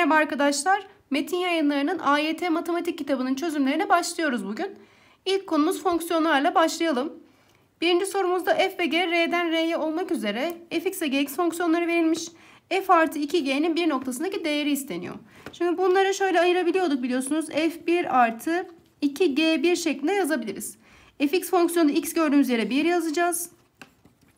Merhaba arkadaşlar. Metin Yayınları'nın AYT Matematik kitabının çözümlerine başlıyoruz bugün. İlk konumuz fonksiyonlarla başlayalım. Birinci sorumuzda f ve g r'den r'ye olmak üzere fx ve gx fonksiyonları verilmiş. f artı 2g'nin bir noktasındaki değeri isteniyor. Şimdi bunları şöyle ayırabiliyorduk biliyorsunuz. f1 artı 2g1 şeklinde yazabiliriz. fx fonksiyonu x gördüğümüz yere 1 yazacağız.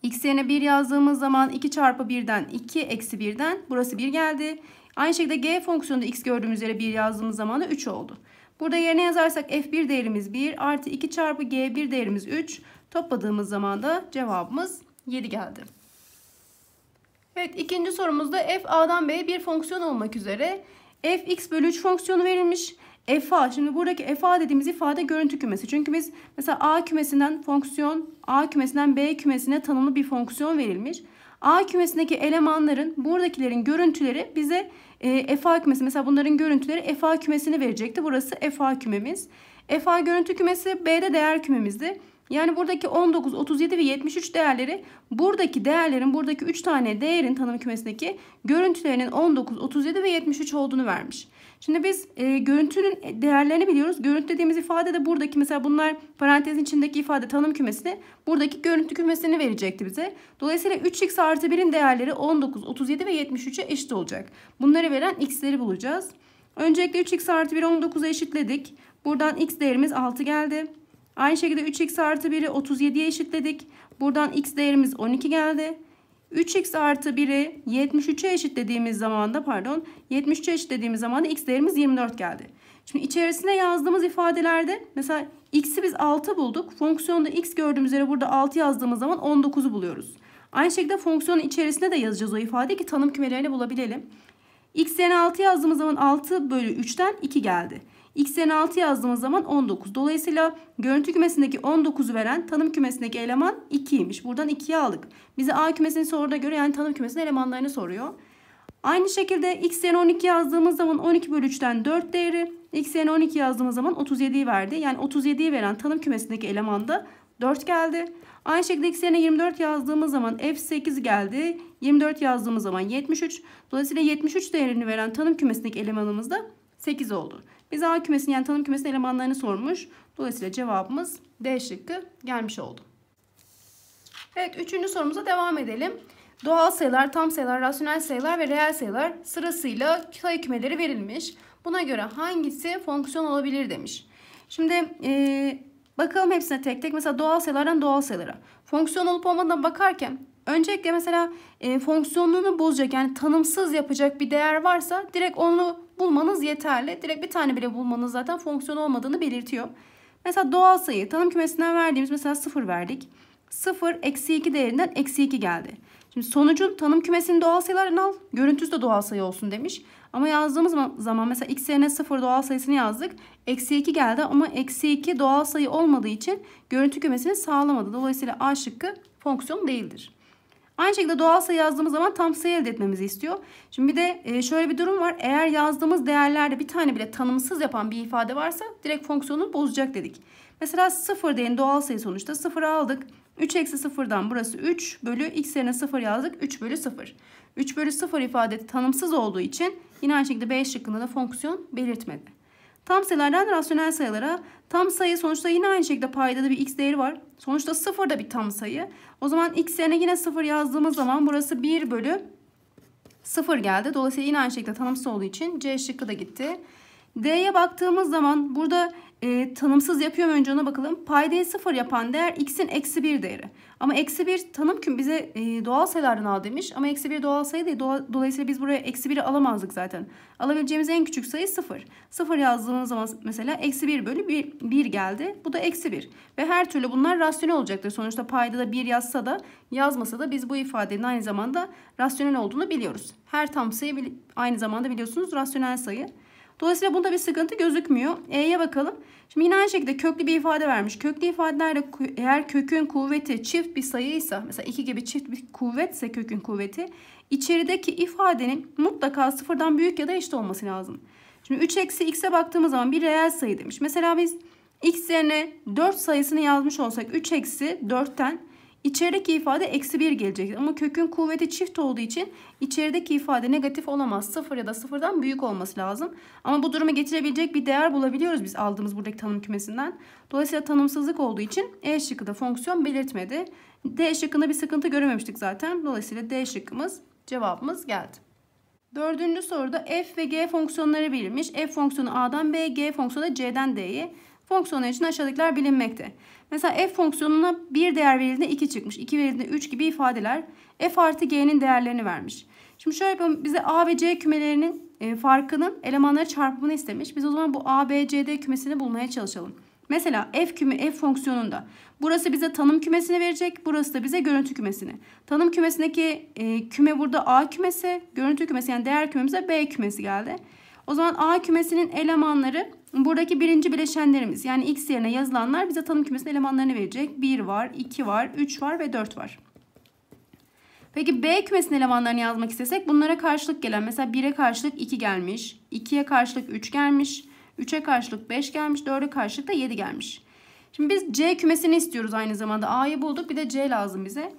X yerine 1 yazdığımız zaman 2 çarpı 1'den 2 eksi 1'den burası 1 geldi. Aynı şekilde g fonksiyonunda x gördüğümüz yere 1 yazdığımız zaman da 3 oldu. Burada yerine yazarsak f1 değerimiz 1 artı 2 çarpı g1 değerimiz 3. Topladığımız zaman da cevabımız 7 geldi. Evet ikinci sorumuzda f a'dan b'ye bir fonksiyon olmak üzere f x bölü 3 fonksiyonu verilmiş. f a şimdi buradaki f a dediğimiz ifade görüntü kümesi. Çünkü biz mesela a kümesinden fonksiyon a kümesinden b kümesine tanımlı bir fonksiyon verilmiş. A kümesindeki elemanların buradakilerin görüntüleri bize e, ee, FA kümesi mesela bunların görüntüleri FA kümesini verecekti. Burası FA kümemiz. FA görüntü kümesi B'de değer kümemizdi. Yani buradaki 19, 37 ve 73 değerleri buradaki değerlerin buradaki 3 tane değerin tanım kümesindeki görüntülerinin 19, 37 ve 73 olduğunu vermiş. Şimdi biz e, görüntünün değerlerini biliyoruz. Görüntü dediğimiz ifade de buradaki mesela bunlar parantezin içindeki ifade tanım kümesini buradaki görüntü kümesini verecekti bize. Dolayısıyla 3x artı 1'in değerleri 19, 37 ve 73'e eşit olacak. Bunları veren x'leri bulacağız. Öncelikle 3x artı 1 19'a eşitledik. Buradan x değerimiz 6 geldi. Aynı şekilde 3x artı 1'i 37'ye eşitledik. Buradan x değerimiz 12 geldi. 3x artı 1'i 73'e eşitlediğimiz zaman da pardon 73'e eşitlediğimiz zaman da x değerimiz 24 geldi. Şimdi içerisinde yazdığımız ifadelerde mesela x'i biz 6 bulduk. Fonksiyonda x gördüğümüz yere burada 6 yazdığımız zaman 19'u buluyoruz. Aynı şekilde fonksiyonun içerisinde de yazacağız o ifadeyi ki tanım kümelerini bulabilelim. x yerine 6 yazdığımız zaman 6 bölü 3'ten 2 geldi x'ten 6 yazdığımız zaman 19. Dolayısıyla görüntü kümesindeki 19'u veren tanım kümesindeki eleman 2'ymiş. Buradan 2'ye aldık. Bize A kümesini soruda göre yani tanım kümesinin elemanlarını soruyor. Aynı şekilde x'ten 12 yazdığımız zaman 12 bölü 3'ten 4 değeri. x'ten 12 yazdığımız zaman 37'yi verdi. Yani 37'yi veren tanım kümesindeki elemanda 4 geldi. Aynı şekilde x yerine 24 yazdığımız zaman f8 geldi. 24 yazdığımız zaman 73. Dolayısıyla 73 değerini veren tanım kümesindeki elemanımız da 8 oldu. Biz A kümesini yani tanım kümesinin elemanlarını sormuş. Dolayısıyla cevabımız D şıkkı gelmiş oldu. Evet üçüncü sorumuza devam edelim. Doğal sayılar, tam sayılar, rasyonel sayılar ve reel sayılar sırasıyla sayı kümeleri verilmiş. Buna göre hangisi fonksiyon olabilir demiş. Şimdi ee, bakalım hepsine tek tek. Mesela doğal sayılardan doğal sayılara. Fonksiyon olup olmadan bakarken Öncelikle mesela e, fonksiyonluğunu bozacak yani tanımsız yapacak bir değer varsa direkt onu bulmanız yeterli. Direkt bir tane bile bulmanız zaten fonksiyon olmadığını belirtiyor. Mesela doğal sayı tanım kümesinden verdiğimiz mesela 0 verdik. 0 eksi 2 değerinden eksi 2 geldi. Şimdi sonucun tanım kümesini doğal sayıların al. Görüntüsü de doğal sayı olsun demiş. Ama yazdığımız zaman mesela x yerine 0 doğal sayısını yazdık. Eksi 2 geldi ama eksi 2 doğal sayı olmadığı için görüntü kümesini sağlamadı. Dolayısıyla a şıkkı fonksiyon değildir. Aynı şekilde doğal sayı yazdığımız zaman tam sayı elde etmemizi istiyor. Şimdi bir de e, şöyle bir durum var. Eğer yazdığımız değerlerde bir tane bile tanımsız yapan bir ifade varsa direkt fonksiyonu bozacak dedik. Mesela 0 diyelim doğal sayı sonuçta 0 aldık. 3 eksi 0'dan burası 3 bölü x yerine 0 yazdık 3 bölü 0. 3 bölü 0 ifadesi tanımsız olduğu için yine aynı şekilde B şıkkında da fonksiyon belirtmedi. Tam sayılardan rasyonel sayılara tam sayı sonuçta yine aynı şekilde paydada bir x değeri var. Sonuçta sıfır da bir tam sayı. O zaman x yerine yine sıfır yazdığımız zaman burası 1 bölü sıfır geldi. Dolayısıyla yine aynı şekilde tanımsız olduğu için C şıkkı da gitti. D'ye baktığımız zaman burada e, tanımsız yapıyorum önce ona bakalım. Payda'yı sıfır yapan değer x'in eksi bir değeri. Ama eksi bir tanım küm bize e, doğal sayılardan al demiş. Ama eksi bir doğal sayı değil. Doğa, dolayısıyla biz buraya eksi biri alamazdık zaten. Alabileceğimiz en küçük sayı sıfır. Sıfır yazdığımız zaman mesela eksi bir bölü bir, bir geldi. Bu da eksi bir. Ve her türlü bunlar rasyonel olacaktır. Sonuçta paydada bir yazsa da yazmasa da biz bu ifadenin aynı zamanda rasyonel olduğunu biliyoruz. Her tam sayı aynı zamanda biliyorsunuz rasyonel sayı. Dolayısıyla bunda bir sıkıntı gözükmüyor. E'ye bakalım. Şimdi yine aynı şekilde köklü bir ifade vermiş. Köklü ifadelerde eğer kökün kuvveti çift bir sayıysa mesela 2 gibi çift bir kuvvetse kökün kuvveti içerideki ifadenin mutlaka sıfırdan büyük ya da eşit olması lazım. Şimdi 3 eksi x'e baktığımız zaman bir reel sayı demiş. Mesela biz x yerine 4 sayısını yazmış olsak 3 eksi 4'ten İçerideki ifade eksi 1 gelecek. Ama kökün kuvveti çift olduğu için içerideki ifade negatif olamaz. 0 ya da 0'dan büyük olması lazım. Ama bu durumu getirebilecek bir değer bulabiliyoruz biz aldığımız buradaki tanım kümesinden. Dolayısıyla tanımsızlık olduğu için E şıkkı fonksiyon belirtmedi. D şıkkında bir sıkıntı görememiştik zaten. Dolayısıyla D şıkkımız cevabımız geldi. Dördüncü soruda f ve g fonksiyonları verilmiş. f fonksiyonu a'dan b, g fonksiyonu da c'den d'ye. Fonksiyonlar için aşağıdakiler bilinmekte. Mesela f fonksiyonuna bir değer verildiğinde 2 çıkmış. 2 verildiğinde 3 gibi ifadeler f artı g'nin değerlerini vermiş. Şimdi şöyle yapalım. Bize a ve c kümelerinin e, farkının elemanları çarpımını istemiş. Biz o zaman bu a, b, c, d kümesini bulmaya çalışalım. Mesela f küme f fonksiyonunda burası bize tanım kümesini verecek, burası da bize görüntü kümesini. Tanım kümesindeki e, küme burada A kümesi, görüntü kümesi yani değer kümemize B kümesi geldi. O zaman A kümesinin elemanları Buradaki birinci bileşenlerimiz yani x yerine yazılanlar bize tanım kümesinin elemanlarını verecek. 1 var, 2 var, 3 var ve 4 var. Peki B kümesinin elemanlarını yazmak istesek bunlara karşılık gelen mesela 1'e karşılık 2 gelmiş, 2'ye karşılık 3 gelmiş, 3'e karşılık 5 gelmiş, 4'e karşılık da 7 gelmiş. Şimdi biz C kümesini istiyoruz aynı zamanda. A'yı bulduk bir de C lazım bize.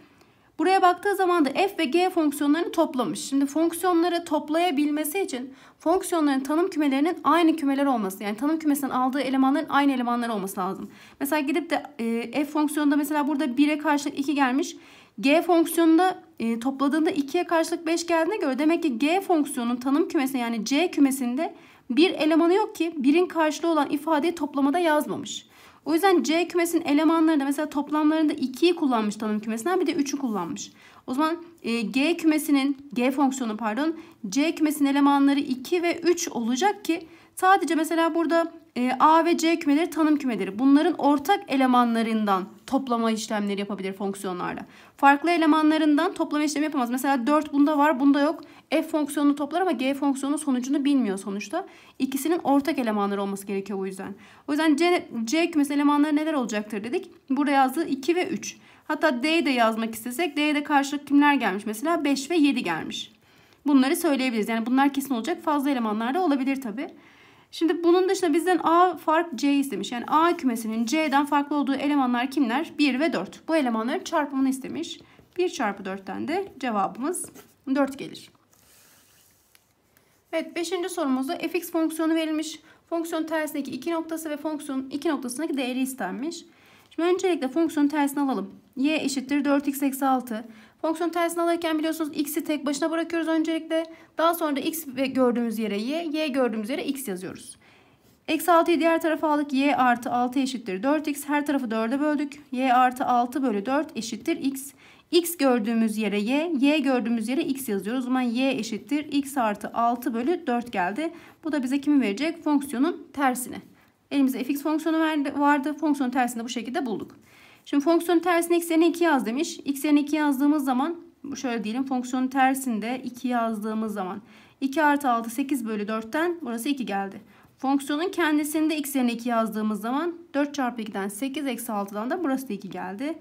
Buraya baktığı zaman da f ve g fonksiyonlarını toplamış. Şimdi fonksiyonları toplayabilmesi için fonksiyonların tanım kümelerinin aynı kümeler olması. Yani tanım kümesinden aldığı elemanların aynı elemanlar olması lazım. Mesela gidip de e, f fonksiyonunda mesela burada 1'e karşılık 2 gelmiş. G fonksiyonunda e, topladığında 2'ye karşılık 5 geldiğine göre demek ki G fonksiyonunun tanım kümesi yani C kümesinde bir elemanı yok ki birin karşılığı olan ifadeyi toplamada yazmamış. O yüzden C kümesinin elemanlarında mesela toplamlarında 2'yi kullanmış tanım kümesinden bir de 3'ü kullanmış. O zaman e, G kümesinin G fonksiyonu pardon C kümesinin elemanları 2 ve 3 olacak ki sadece mesela burada e, A ve C kümeleri tanım kümeleri. Bunların ortak elemanlarından toplama işlemleri yapabilir fonksiyonlarla. Farklı elemanlarından toplama işlemi yapamaz. Mesela 4 bunda var bunda yok. F fonksiyonunu toplar ama G fonksiyonunun sonucunu bilmiyor sonuçta. İkisinin ortak elemanları olması gerekiyor o yüzden. O yüzden C, C kümesi elemanları neler olacaktır dedik. Burada yazdığı 2 ve 3. Hatta D'yi de yazmak istesek D'ye de karşılık kimler gelmiş? Mesela 5 ve 7 gelmiş. Bunları söyleyebiliriz. Yani bunlar kesin olacak. Fazla elemanlar da olabilir tabi Şimdi bunun dışında bizden A fark C istemiş. Yani A kümesinin C'den farklı olduğu elemanlar kimler? 1 ve 4. Bu elemanların çarpımını istemiş. 1 çarpı 4'ten de cevabımız 4 gelir. Evet 5. sorumuzda fx fonksiyonu verilmiş. Fonksiyon tersindeki iki noktası ve fonksiyon iki noktasındaki değeri istenmiş. Şimdi öncelikle fonksiyonun tersini alalım. y eşittir 4x eksi 6. Fonksiyon tersini alırken biliyorsunuz x'i tek başına bırakıyoruz öncelikle. Daha sonra da x gördüğümüz yere y, y gördüğümüz yere x yazıyoruz. Eksi 6'yı diğer tarafa aldık. Y artı 6 eşittir 4x. Her tarafı 4'e böldük. Y artı 6 bölü 4 eşittir x. X gördüğümüz yere Y, Y gördüğümüz yere X yazıyoruz. O zaman Y eşittir. X artı 6 bölü 4 geldi. Bu da bize kimi verecek? Fonksiyonun tersini. Elimizde fx fonksiyonu vardı. Fonksiyonun tersini bu şekilde bulduk. Şimdi fonksiyonun tersine x yerine 2 yaz demiş. X yerine 2 yazdığımız zaman şöyle diyelim fonksiyonun tersinde 2 yazdığımız zaman 2 artı 6 8 bölü 4'ten burası 2 geldi. Fonksiyonun kendisinde x yerine 2 yazdığımız zaman 4 çarpı 2'den 8 eksi 6'dan da burası da 2 geldi.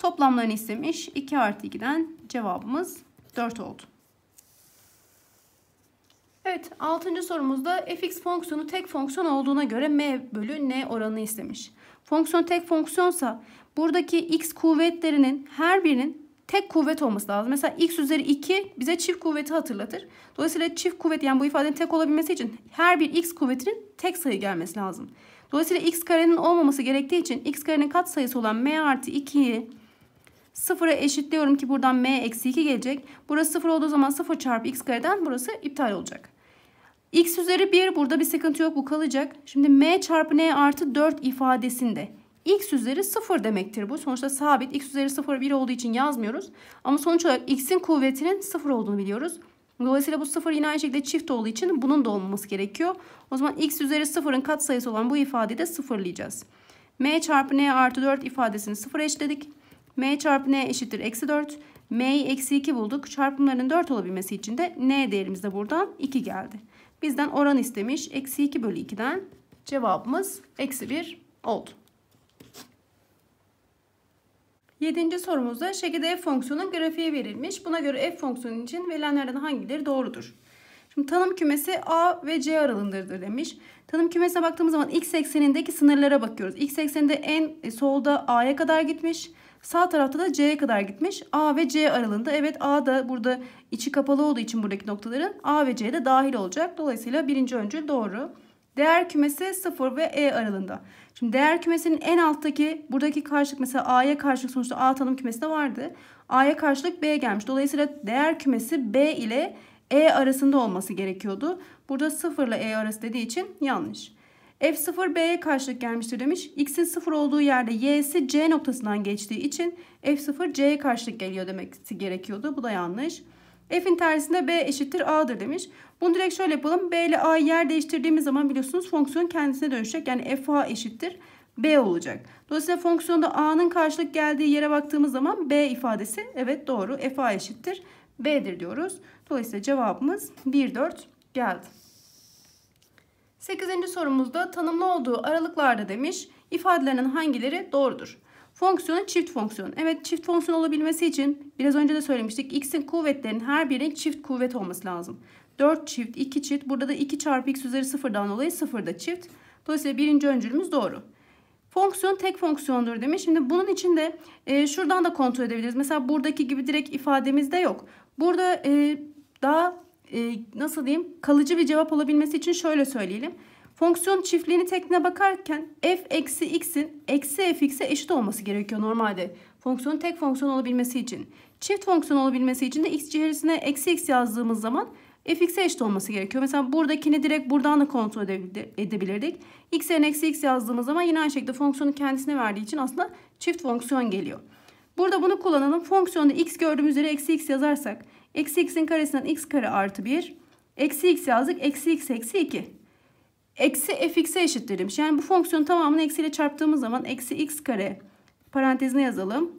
Toplamlarını istemiş. 2 artı 2'den cevabımız 4 oldu. Evet 6. sorumuzda fx fonksiyonu tek fonksiyon olduğuna göre m bölü n oranını istemiş. Fonksiyon tek fonksiyonsa buradaki x kuvvetlerinin her birinin tek kuvvet olması lazım. Mesela x üzeri 2 bize çift kuvveti hatırlatır. Dolayısıyla çift kuvvet yani bu ifadenin tek olabilmesi için her bir x kuvvetinin tek sayı gelmesi lazım. Dolayısıyla x karenin olmaması gerektiği için x karenin kat sayısı olan m artı 2'yi Sıfıra eşitliyorum ki buradan m eksi 2 gelecek. Burası sıfır olduğu zaman sıfır çarpı x kareden burası iptal olacak. x üzeri 1 burada bir sıkıntı yok bu kalacak. Şimdi m çarpı n artı 4 ifadesinde x üzeri 0 demektir bu. Sonuçta sabit x üzeri 0 1 olduğu için yazmıyoruz. Ama sonuç olarak x'in kuvvetinin 0 olduğunu biliyoruz. Dolayısıyla bu 0 yine aynı şekilde çift olduğu için bunun da olmaması gerekiyor. O zaman x üzeri 0'ın katsayısı olan bu ifadeyi de sıfırlayacağız. m çarpı n artı 4 ifadesini sıfır eşledik m çarpı n eşittir eksi 4. m'yi eksi 2 bulduk. Çarpımların 4 olabilmesi için de n değerimiz de buradan 2 geldi. Bizden oran istemiş. Eksi 2 bölü 2'den cevabımız eksi 1 oldu. Yedinci sorumuzda şekilde f fonksiyonun grafiği verilmiş. Buna göre f fonksiyonu için verilenlerden hangileri doğrudur? Şimdi tanım kümesi A ve C aralığındadır demiş. Tanım kümesine baktığımız zaman x eksenindeki sınırlara bakıyoruz. X ekseninde en solda A'ya kadar gitmiş. Sağ tarafta da C'ye kadar gitmiş. A ve C aralığında. Evet A da burada içi kapalı olduğu için buradaki noktaların A ve C de dahil olacak. Dolayısıyla birinci öncül doğru. Değer kümesi 0 ve E aralığında. Şimdi değer kümesinin en alttaki buradaki karşılık mesela A'ya karşılık sonuçta A tanım kümesinde vardı. A'ya karşılık B gelmiş. Dolayısıyla değer kümesi B ile E arasında olması gerekiyordu. Burada 0 ile E arası dediği için yanlış. F0 B'ye karşılık gelmiştir demiş. X'in 0 olduğu yerde Y'si C noktasından geçtiği için F0 C'ye karşılık geliyor demesi gerekiyordu. Bu da yanlış. F'in tersinde B eşittir A'dır demiş. Bunu direkt şöyle yapalım. B ile A'yı yer değiştirdiğimiz zaman biliyorsunuz fonksiyon kendisine dönüşecek. Yani F A eşittir B olacak. Dolayısıyla fonksiyonda A'nın karşılık geldiği yere baktığımız zaman B ifadesi evet doğru. F A eşittir B'dir diyoruz. Dolayısıyla cevabımız 1, 4 geldi. 8. sorumuzda tanımlı olduğu aralıklarda demiş ifadelerin hangileri doğrudur? Fonksiyonu çift fonksiyon. Evet çift fonksiyon olabilmesi için biraz önce de söylemiştik. X'in kuvvetlerinin her birinin çift kuvvet olması lazım. 4 çift 2 çift burada da 2 çarpı x üzeri sıfırdan dolayı 0 da çift. Dolayısıyla birinci öncülümüz doğru. Fonksiyon tek fonksiyondur demiş. Şimdi bunun için de e, şuradan da kontrol edebiliriz. Mesela buradaki gibi direkt ifademizde yok. Burada e, daha e, nasıl diyeyim kalıcı bir cevap olabilmesi için şöyle söyleyelim. Fonksiyon çiftliğini tekne bakarken f eksi x'in eksi f x'e eşit olması gerekiyor normalde. Fonksiyon tek fonksiyon olabilmesi için. Çift fonksiyon olabilmesi için de x içerisine eksi x yazdığımız zaman fx'e eşit olması gerekiyor. Mesela buradakini direkt buradan da kontrol edebilirdik. x eksi x yazdığımız zaman yine aynı şekilde fonksiyonu kendisine verdiği için aslında çift fonksiyon geliyor. Burada bunu kullanalım. Fonksiyonda x gördüğümüz üzere eksi x yazarsak. Eksi x'in karesinden x kare artı 1. Eksi x yazdık. Eksi x eksi 2. Eksi fx'e eşittir demiş. Yani bu fonksiyonun tamamını eksiyle çarptığımız zaman eksi x kare parantezine yazalım.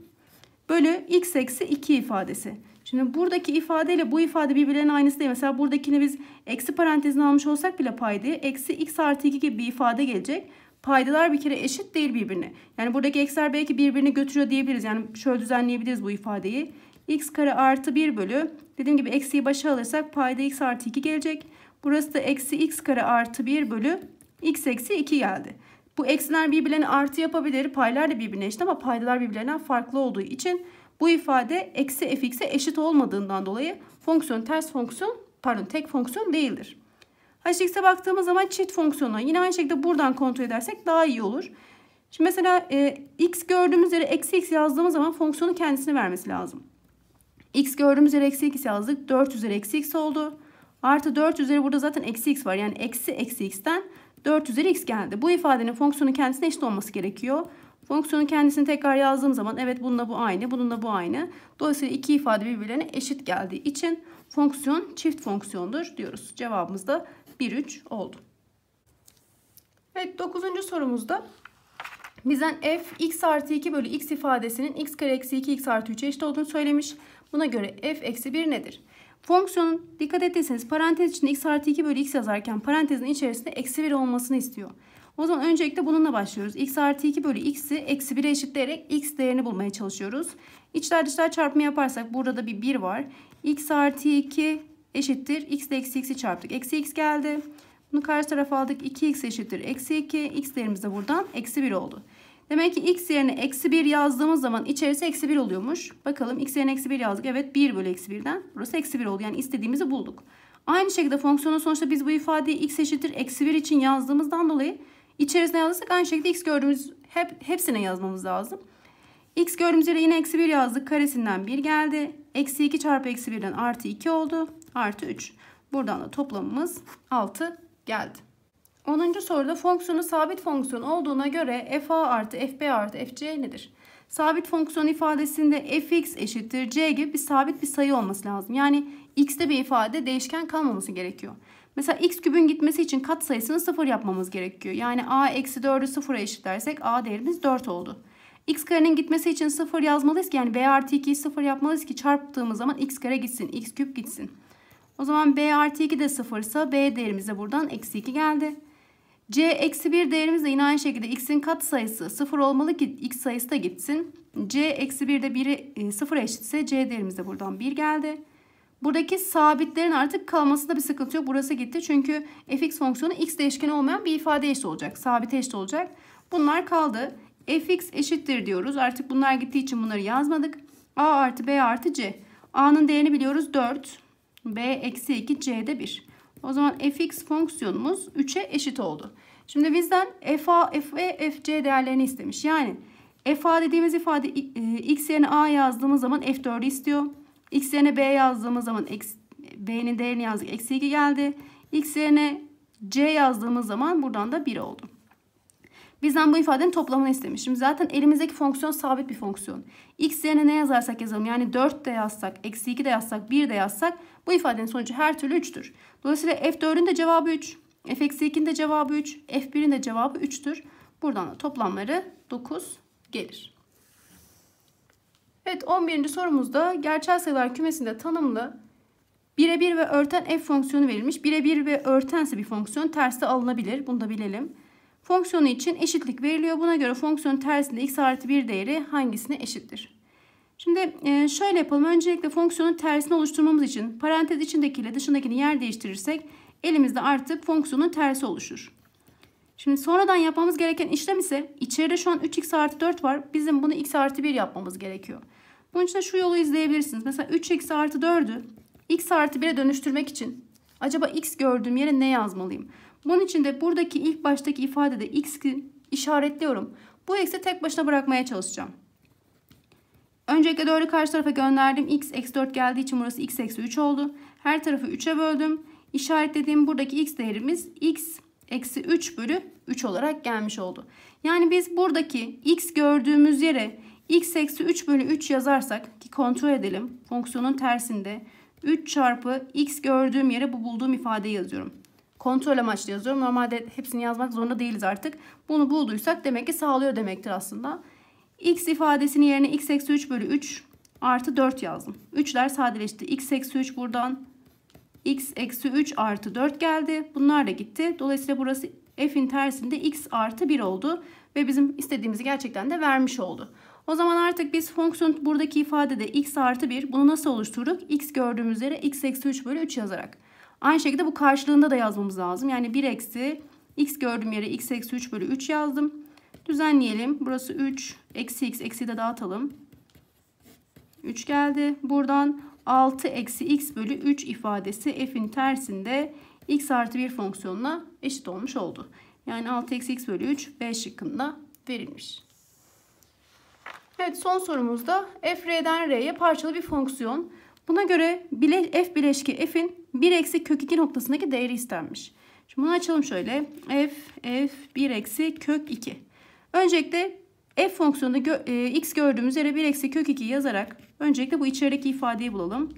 Bölü x eksi 2 ifadesi. Şimdi buradaki ifadeyle bu ifade birbirlerinin aynısı değil. Mesela buradakini biz eksi parantezine almış olsak bile pay eksi x artı 2 gibi bir ifade gelecek. Paydalar bir kere eşit değil birbirine. Yani buradaki x'ler belki birbirini götürüyor diyebiliriz. Yani şöyle düzenleyebiliriz bu ifadeyi. x kare artı 1 bölü. Dediğim gibi eksiyi başa alırsak payda x artı 2 gelecek. Burası da eksi x kare artı 1 bölü x eksi 2 geldi. Bu eksiler birbirlerine artı yapabilir. Paylar da birbirine eşit ama paydalar birbirlerinden farklı olduğu için bu ifade eksi fx'e eşit olmadığından dolayı fonksiyon ters fonksiyon pardon tek fonksiyon değildir hx'e baktığımız zaman çift fonksiyonu yine aynı şekilde buradan kontrol edersek daha iyi olur. Şimdi mesela e, x gördüğümüz yere eksi x yazdığımız zaman fonksiyonu kendisine vermesi lazım. x gördüğümüz yere eksi x yazdık. 4 üzeri eksi x oldu. Artı 4 üzeri burada zaten eksi x var. Yani eksi eksi x'ten 4 üzeri x geldi. Bu ifadenin fonksiyonu kendisine eşit olması gerekiyor. Fonksiyonun kendisini tekrar yazdığım zaman evet bununla bu aynı, bununla bu aynı. Dolayısıyla iki ifade birbirlerine eşit geldiği için fonksiyon çift fonksiyondur diyoruz. Cevabımız da 1-3 oldu. Evet dokuzuncu sorumuzda bizden f x artı 2 bölü x ifadesinin x kare eksi 2 x artı 3'e eşit olduğunu söylemiş. Buna göre f eksi 1 nedir? Fonksiyonun dikkat ettiyseniz parantez içinde x artı 2 bölü x yazarken parantezin içerisinde eksi 1 olmasını istiyor. O zaman öncelikle bununla başlıyoruz. x artı 2 bölü x'i eksi 1'e eşitleyerek x değerini bulmaya çalışıyoruz. İçler dışlar çarpımı yaparsak burada da bir 1 var. x artı 2 eşittir. X ile eksi x'i çarptık. Eksi x geldi. Bunu karşı tarafa aldık. 2x eşittir. Eksi 2. X değerimiz de buradan eksi 1 oldu. Demek ki x yerine eksi 1 yazdığımız zaman içerisi eksi 1 oluyormuş. Bakalım x yerine eksi 1 yazdık. Evet 1 bölü eksi 1'den. Burası eksi 1 oldu. Yani istediğimizi bulduk. Aynı şekilde fonksiyonun sonuçta biz bu ifadeyi x eşittir eksi 1 için yazdığımızdan dolayı içerisine yazdık. aynı şekilde x gördüğümüz hep, hepsine yazmamız lazım. x gördüğümüz yere yine eksi 1 yazdık. Karesinden 1 geldi. Eksi 2 çarpı eksi 1'den artı 2 oldu artı 3. Buradan da toplamımız 6 geldi. 10. soruda fonksiyonu sabit fonksiyon olduğuna göre f a artı f b artı f c nedir? Sabit fonksiyon ifadesinde fx eşittir c gibi bir sabit bir sayı olması lazım. Yani x'te bir ifade değişken kalmaması gerekiyor. Mesela x kübün gitmesi için kat sayısını 0 yapmamız gerekiyor. Yani a eksi 4'ü 0'a eşitlersek a değerimiz 4 oldu. x karenin gitmesi için 0 yazmalıyız ki yani b artı 2'yi 0 yapmalıyız ki çarptığımız zaman x kare gitsin, x küp gitsin. O zaman B artı 2 de 0 ise B değerimiz de buradan eksi 2 geldi. C eksi 1 değerimiz de yine aynı şekilde x'in kat sayısı 0 olmalı ki x sayısı da gitsin. C eksi 1'de 1'i 0 eşitse C değerimiz de buradan 1 geldi. Buradaki sabitlerin artık kalmasında bir sıkıntı yok. Burası gitti. Çünkü fx fonksiyonu x değişkeni olmayan bir ifade eşit olacak. Sabit eşit olacak. Bunlar kaldı. fx eşittir diyoruz. Artık bunlar gittiği için bunları yazmadık. a artı b artı c. a'nın değerini biliyoruz 4 b eksi 2 c'de 1. O zaman fx fonksiyonumuz 3'e eşit oldu. Şimdi bizden f a, f ve c değerlerini istemiş. Yani f a dediğimiz ifade e, x yerine a yazdığımız zaman f4'ü istiyor. x yerine b yazdığımız zaman b'nin değerini yazdık. Eksi 2 geldi. x yerine c yazdığımız zaman buradan da 1 oldu. Bizden bu ifadenin toplamını istemişim. Zaten elimizdeki fonksiyon sabit bir fonksiyon. X yerine ne yazarsak yazalım yani 4 de yazsak, eksi 2 de yazsak, 1 de yazsak bu ifadenin sonucu her türlü 3'tür. Dolayısıyla F4'ün de cevabı 3. F-2'nin de cevabı 3. F1'in de cevabı 3'tür. Buradan da toplamları 9 gelir. Evet 11. sorumuzda gerçel sayılar kümesinde tanımlı birebir ve örten f fonksiyonu verilmiş. Birebir ve örtense bir fonksiyon terste alınabilir. Bunu da bilelim. Fonksiyonu için eşitlik veriliyor. Buna göre fonksiyonun tersinde x artı 1 değeri hangisine eşittir? Şimdi e, şöyle yapalım. Öncelikle fonksiyonun tersini oluşturmamız için parantez içindekiyle dışındakini yer değiştirirsek elimizde artık fonksiyonun tersi oluşur. Şimdi sonradan yapmamız gereken işlem ise içeride şu an 3x artı 4 var. Bizim bunu x artı 1 yapmamız gerekiyor. Bunun için de şu yolu izleyebilirsiniz. Mesela 3x artı 4'ü x artı 1'e dönüştürmek için acaba x gördüğüm yere ne yazmalıyım? Bunun için de buradaki ilk baştaki ifadede x'i işaretliyorum. Bu x'i tek başına bırakmaya çalışacağım. Öncelikle 4'ü karşı tarafa gönderdim. x eksi 4 geldiği için burası x eksi 3 oldu. Her tarafı 3'e böldüm. İşaretlediğim buradaki x değerimiz x eksi 3 bölü 3 olarak gelmiş oldu. Yani biz buradaki x gördüğümüz yere x eksi 3 bölü 3 yazarsak ki kontrol edelim fonksiyonun tersinde 3 çarpı x gördüğüm yere bu bulduğum ifadeyi yazıyorum kontrol amaçlı yazıyorum. Normalde hepsini yazmak zorunda değiliz artık. Bunu bulduysak demek ki sağlıyor demektir aslında. X ifadesinin yerine x eksi 3 bölü 3 artı 4 yazdım. 3'ler sadeleşti. x eksi 3 buradan x eksi 3 artı 4 geldi. Bunlar da gitti. Dolayısıyla burası f'in tersinde x artı 1 oldu. Ve bizim istediğimizi gerçekten de vermiş oldu. O zaman artık biz fonksiyon buradaki ifadede x artı 1 bunu nasıl oluşturduk? x gördüğümüz yere x eksi 3 bölü 3 yazarak. Aynı şekilde bu karşılığında da yazmamız lazım. Yani 1 eksi x gördüğüm yere x eksi 3 bölü 3 yazdım. Düzenleyelim. Burası 3. Eksi x. eksi de dağıtalım. 3 geldi. Buradan 6 eksi x bölü 3 ifadesi f'in tersinde x artı 1 fonksiyonuna eşit olmuş oldu. Yani 6 eksi x bölü 3 b şıkkında verilmiş. Evet son sorumuzda f r'den r'ye parçalı bir fonksiyon. Buna göre f bileşki f'in 1 eksi kök 2 noktasındaki değeri istenmiş. Şimdi bunu açalım şöyle. f, f 1 eksi kök 2. Öncelikle f fonksiyonunda gö e, x gördüğümüz yere 1 eksi kök 2 yazarak öncelikle bu içerideki ifadeyi bulalım.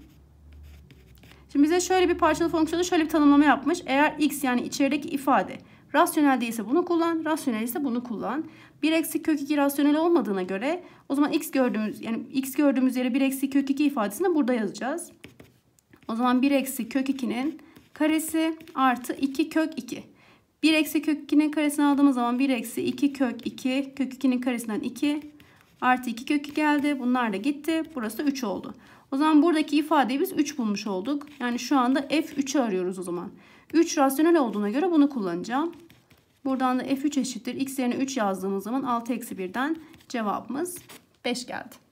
Şimdi bize şöyle bir parçalı fonksiyonu şöyle bir tanımlama yapmış. Eğer x yani içerideki ifade Rasyonel değilse bunu kullan, rasyonel ise bunu kullan. 1 eksi kök 2 rasyonel olmadığına göre o zaman x gördüğümüz yani x gördüğümüz yere 1 eksi kök 2 ifadesini burada yazacağız. O zaman 1 eksi kök 2'nin karesi artı 2 kök 2. 1 eksi kök 2'nin karesini aldığımız zaman 1 eksi 2 kök 2 kök 2'nin karesinden 2 artı 2 kök 2 geldi. Bunlar da gitti. Burası da 3 oldu. O zaman buradaki ifadeyi biz 3 bulmuş olduk. Yani şu anda f3'ü arıyoruz o zaman. 3 rasyonel olduğuna göre bunu kullanacağım. Buradan da f3 eşittir. x yerine 3 yazdığımız zaman 6 eksi 1'den cevabımız 5 geldi.